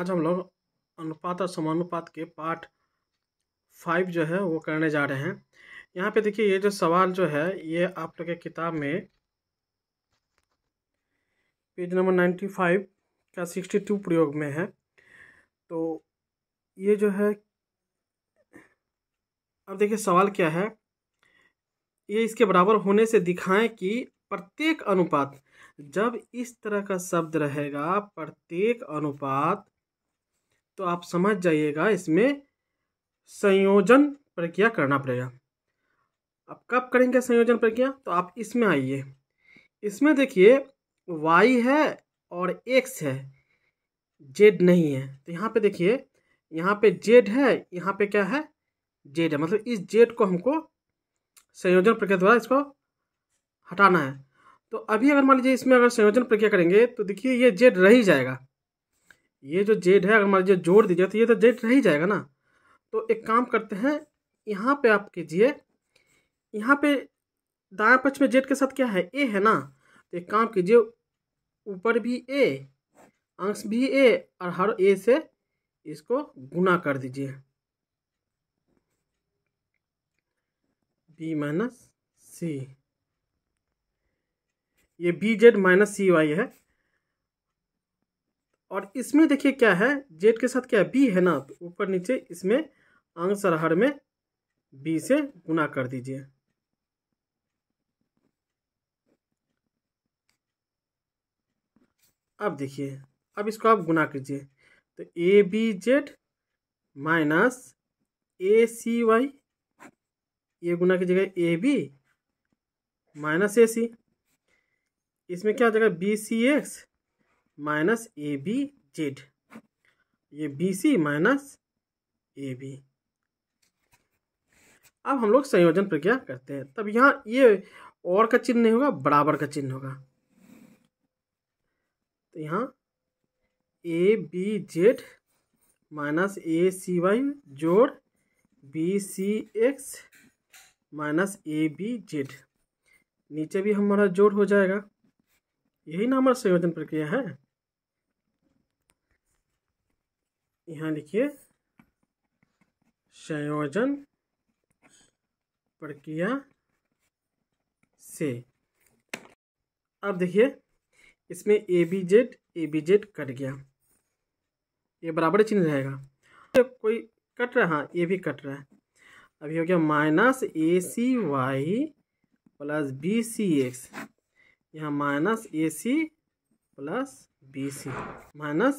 आज हम लोग अनुपात और समानुपात के पार्ट फाइव जो है वो करने जा रहे हैं यहाँ पे देखिए ये जो सवाल जो है ये आप लोग के किताब में पेज नंबर नाइन्टी फाइव का सिक्सटी टू प्रयोग में है तो ये जो है अब देखिए सवाल क्या है ये इसके बराबर होने से दिखाएं कि प्रत्येक अनुपात जब इस तरह का शब्द रहेगा प्रत्येक अनुपात तो आप समझ जाइएगा इसमें संयोजन प्रक्रिया करना पड़ेगा अब कब करेंगे संयोजन प्रक्रिया तो आप इसमें आइए इसमें देखिए वाई है और एक्स है जेड नहीं है तो यहाँ पे देखिए यहाँ पे जेड है यहाँ पे क्या है जेड है मतलब इस जेड को हमको संयोजन प्रक्रिया द्वारा इसको हटाना है तो अभी अगर मान लीजिए इसमें अगर संयोजन प्रक्रिया करेंगे तो देखिए ये जेड रह ही जाएगा ये जो जेड है अगर मान लीजिए जोड़ दीजिए तो ये तो जेड रह ही जाएगा ना तो एक काम करते हैं यहाँ पे आप कीजिए यहाँ पे दाया पक्ष में जेड के साथ क्या है ए है ना तो एक काम कीजिए ऊपर भी ए अंश भी ए और हर ए से इसको गुना कर दीजिए बी माइनस सी ये B Z minus C Y है और इसमें देखिए क्या है जेड के साथ क्या है बी है ना तो ऊपर नीचे इसमें आंसर हर में बी से गुना कर दीजिए अब देखिए अब इसको आप गुना कीजिए तो A B Z minus A C Y ये गुना की जगह ए बी माइनस ए सी इसमें क्या आ जाएगा B C X minus A B Z ये B C minus A B अब हम लोग संयोजन प्रक्रिया करते हैं तब यहाँ ये और का चिन्ह नहीं होगा बराबर का चिन्ह होगा तो यहाँ A B Z minus A C Y जोड़ B C X minus A B Z नीचे भी हमारा जोड़ हो जाएगा यही हमारा संयोजन प्रक्रिया है यहां लिखिए संयोजन प्रक्रिया से अब देखिए इसमें A B Z A B Z cut गया ये बराबर चिन्ह रहेगा तो कोई कट रहा हाँ ये भी कट रहा है अभी हो गया minus A C Y plus B C X यहाँ minus A C plus B C minus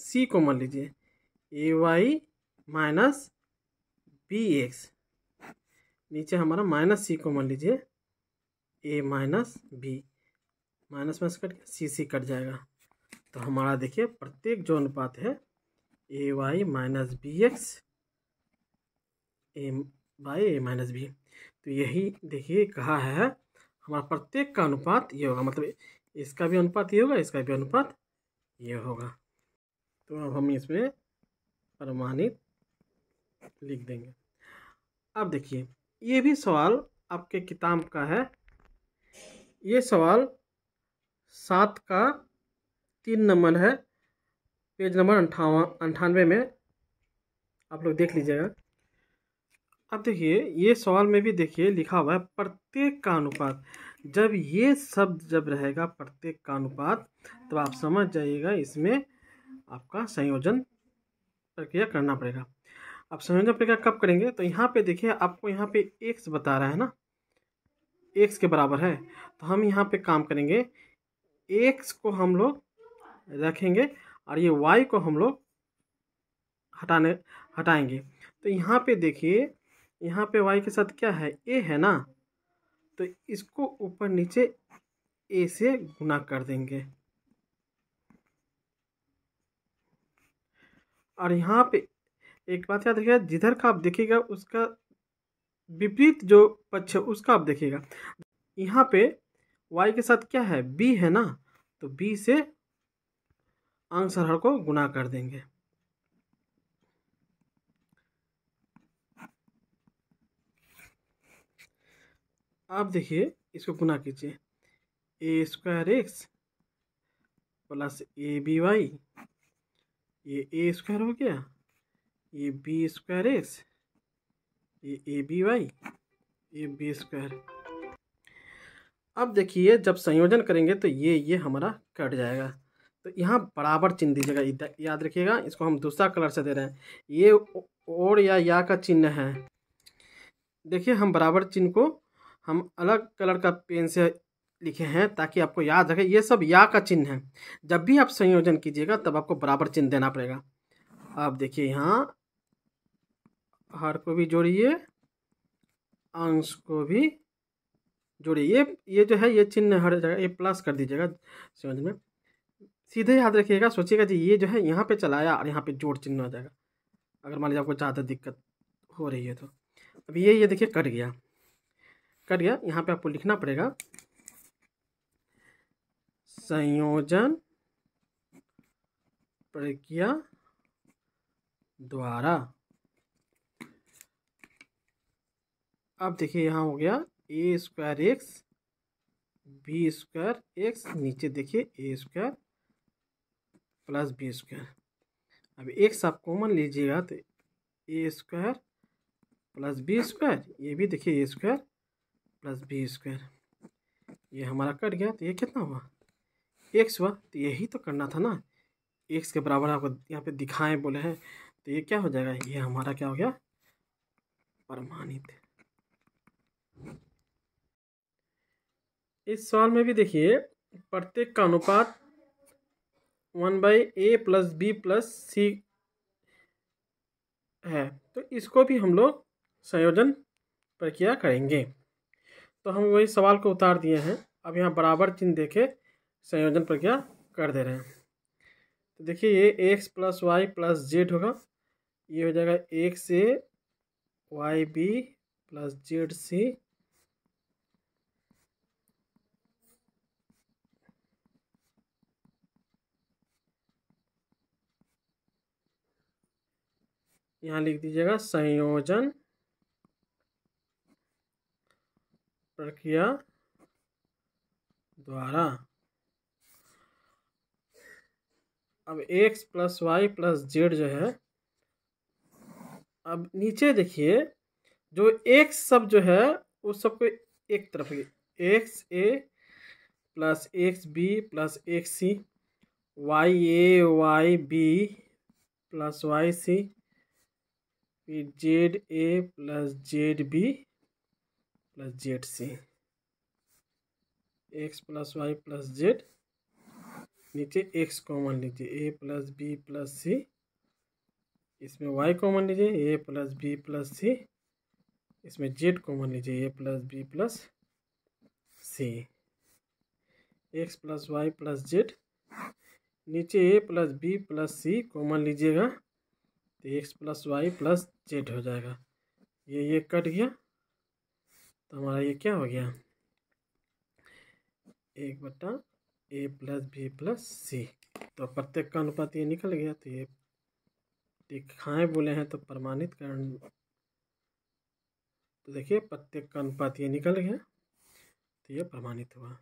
C को मान लीजिए A Y minus B X नीचे हमारा माइनस सी को मान लीजिए A minus B minus minus cut C C cut जाएगा तो हमारा देखिए प्रत्येक जो अनुपात है A Y minus B X A by A minus B तो यही देखिए कहा है हमारा प्रत्येक का अनुपात ये होगा मतलब इसका भी अनुपात ये होगा इसका भी अनुपात ये होगा तो अब हम इसमें प्रमाणित लिख देंगे अब देखिए ये भी सवाल आपके किताब का है ये सवाल सात का तीन नंबर है पेज नंबर अंठावन अंठानवे में आप लोग देख लीजिएगा अब देखिए ये सवाल में भी देखिए लिखा हुआ है प्रत्येक का अनुपात जब ये शब्द जब रहेगा प्रत्येक का अनुपात तब आप समझ जाइएगा इसमें आपका संयोजन प्रक्रिया करना पड़ेगा आप संयोजन प्रक्रिया कब करेंगे तो यहाँ पे देखिए आपको यहाँ पे एक्स बता रहा है ना एक्स के बराबर है तो हम यहाँ पे काम करेंगे एक्स को हम लोग रखेंगे और ये वाई को हम लोग हटाने हटाएंगे तो यहाँ पे देखिए यहाँ पे वाई के साथ क्या है ए है ना तो इसको ऊपर नीचे ए से गुना कर देंगे और यहाँ पे एक बात याद रखिएगा जिधर का आप देखिएगा उसका विपरीत जो पक्ष है उसका आप देखिएगा यहाँ पे वाई के साथ क्या है बी है ना तो बी से आंसर हर को गुना कर देंगे आप देखिए इसको गुना कीजिए A square X plus A B Y ये ए स्क्वायर हो गया ये बी स्क्वायर एक्स ये ए बी वाई ये बी स्क्वायर अब देखिए जब संयोजन करेंगे तो ये ये हमारा कट जाएगा तो यहाँ बराबर चिन्ह दीजिएगा याद रखिएगा इसको हम दूसरा कलर से दे रहे हैं ये और या या का चिन्ह है देखिए हम बराबर चिन्ह को हम अलग कलर का पेन से लिखे हैं ताकि आपको याद रखे ये सब या का चिन्ह है जब भी आप संयोजन कीजिएगा तब आपको बराबर चिन्ह देना पड़ेगा आप देखिए यहाँ हर को भी जोड़िए अंश को भी जोड़िए ये ये जो है ये चिन्ह हर जगह ये प्लस कर दीजिएगा संयोजन में सीधे याद रखिएगा सोचिएगा जी ये जो है यहाँ पे चलाया और यहाँ पे जोड़ चिन्ह हो जाएगा अगर मान लीजिए आपको ज़्यादा दिक्कत हो रही है तो अब ये ये देखिए कट गया कट गया यहाँ पे आपको लिखना पड़ेगा संयोजन प्रक्रिया द्वारा अब देखिए यहाँ हो गया A square X B square X नीचे देखिए A square plus B square अब एक्स आप कॉमन लीजिएगा तो A square plus B square ये भी देखिए A square plus B square ये हमारा कट गया तो ये कितना हुआ एक्स हुआ तो यही तो करना था ना एक्स के बराबर आपको यहाँ पे दिखाएं बोले हैं तो ये क्या हो जाएगा ये हमारा क्या हो गया प्रमाणित इस सवाल में भी देखिए प्रत्येक का अनुपात one by A plus B plus C है तो इसको भी हम लोग संयोजन प्रक्रिया करेंगे तो हम वही सवाल को उतार दिए हैं अब यहाँ बराबर चिन्ह देखे संयोजन प्रक्रिया कर दे रहे हैं तो देखिए ये X plus Y plus Z होगा ये हो जाएगा X A Y B plus Z C यहाँ लिख दीजिएगा संयोजन प्रक्रिया द्वारा अब X plus Y plus Z जो है अब नीचे देखिए जो एक्स सब जो है वो सबको एक तरफ x a plus X B plus X C Y A Y B plus Y C Z A plus Z B plus Z से X plus Y plus Z नीचे एक्स कॉमन लीजिए A plus B plus C इसमें Y common लीजिए A plus B plus C इसमें Z common लीजिए A plus B plus C X plus Y plus Z नीचे A plus B plus C common लीजिएगा तो X plus Y plus Z हो जाएगा ये ये कट गया तो हमारा ये क्या हो गया एक बट्टा A plus B plus C तो प्रत्येक का अनुपात ये निकल गया तो ये खाएँ बोले हैं तो प्रमाणित करण तो देखिए प्रत्येक का अनुपात ये निकल गया तो ये प्रमाणित हुआ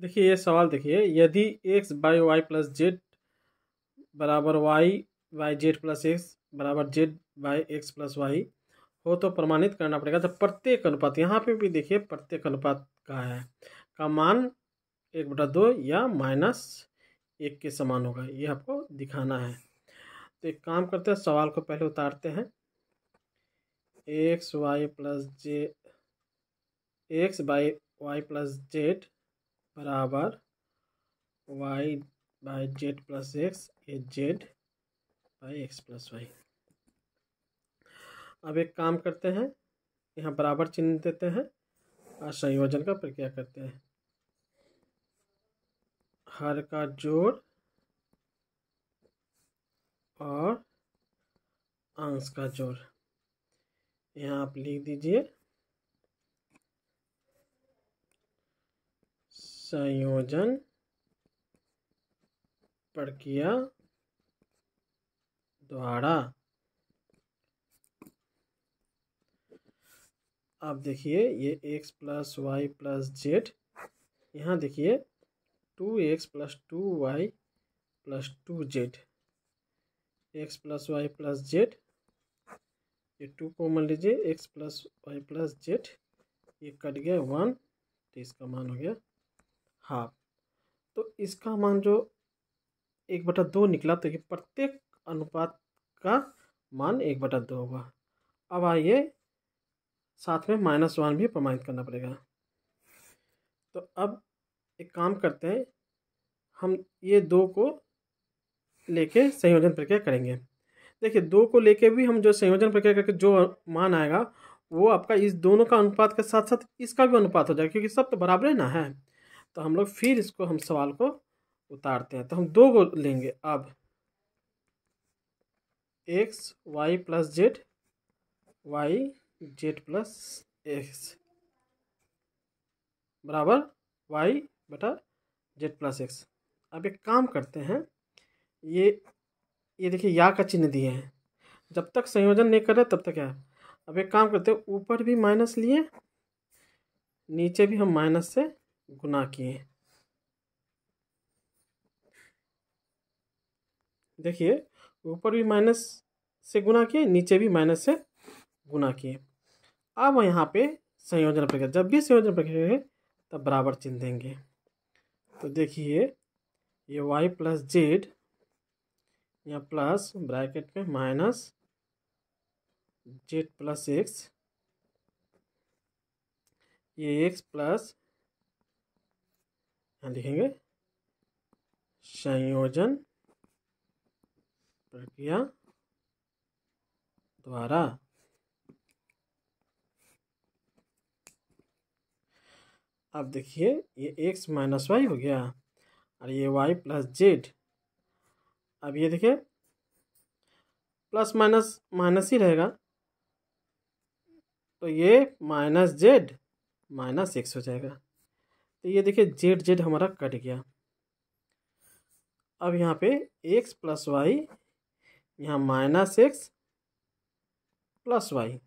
देखिए ये सवाल देखिए यदि X by Y plus Z बराबर Y Y Z plus X बराबर Z by X plus Y हो तो प्रमाणित करना पड़ेगा तो प्रत्येक अनुपात यहाँ पे भी देखिए प्रत्येक अनुपात का है का मान एक बटा दो या माइनस एक के समान होगा ये आपको दिखाना है तो एक काम करते हैं सवाल को पहले उतारते हैं X Y plus Z X by Y plus Z बराबर Y by Z plus X ये Z Y X plus Y अब एक काम करते हैं यहाँ बराबर चिन्ह देते हैं और संयोजन का प्रक्रिया करते हैं हर का जोड़ और अंश का जोड़ यहाँ आप लिख दीजिए संयोजन प्रक्रिया द्वारा आप देखिए ये X plus Y plus Z यहाँ देखिए two X plus two Y plus two Z X plus Y plus Z ये टू को मान लीजिए X plus Y plus Z ये कट गया वन तो इसका मान हो गया हाफ तो इसका मान जो एक बटा दो निकला तो ये प्रत्येक अनुपात का मान हम्म। एक बटा दो तो होगा अब आइए साथ में माइनस वन भी प्रमाणित करना पड़ेगा तो अब एक काम करते हैं हम ये दो को लेके संयोजन प्रक्रिया करेंगे देखिए दो को लेके भी हम जो संयोजन प्रक्रिया करके जो मान आएगा वो आपका इस दोनों का अनुपात के साथ साथ इसका भी अनुपात हो जाएगा क्योंकि सब तो बराबर ना है तो हम लोग फिर इसको हम सवाल को उतारते हैं तो हम दो को लेंगे अब X Y plus Z Y Z plus X बराबर वाई बटा जेड प्लस एक्स अब एक काम करते हैं ये ये देखिए या का चिन्ह दिए हैं जब तक संयोजन नहीं कर रहे तब तक क्या अब एक काम करते हैं ऊपर भी माइनस लिए नीचे भी हम माइनस से गुना किए देखिए ऊपर भी माइनस से गुना किए नीचे भी माइनस से गुना किए अब यहाँ पे संयोजन प्रक्रिया जब भी संयोजन प्रक्रिया तब बराबर चिन्ह देंगे तो देखिए ये वाई प्लस जेड या प्लस ब्रैकेट में माइनस जेड प्लस एक्स ये एक्स प्लस यहाँ लिखेंगे संयोजन प्रक्रिया द्वारा अब देखिए ये x माइनस वाई हो गया और ये y प्लस जेड अब ये देखिए प्लस माइनस माइनस ही रहेगा तो ये माइनस जेड माइनस एक्स हो जाएगा तो ये देखिए जेड जेड हमारा कट गया अब यहाँ पे एक्स प्लस वाई यहाँ minus X plus Y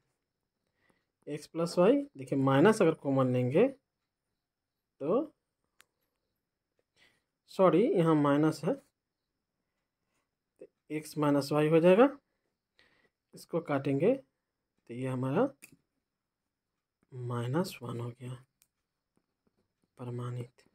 X plus Y देखिए माइनस अगर कॉमन लेंगे तो सॉरी यहाँ माइनस है तो एक्स माइनस वाई हो जाएगा इसको काटेंगे तो ये हमारा माइनस वन हो गया प्रमाणित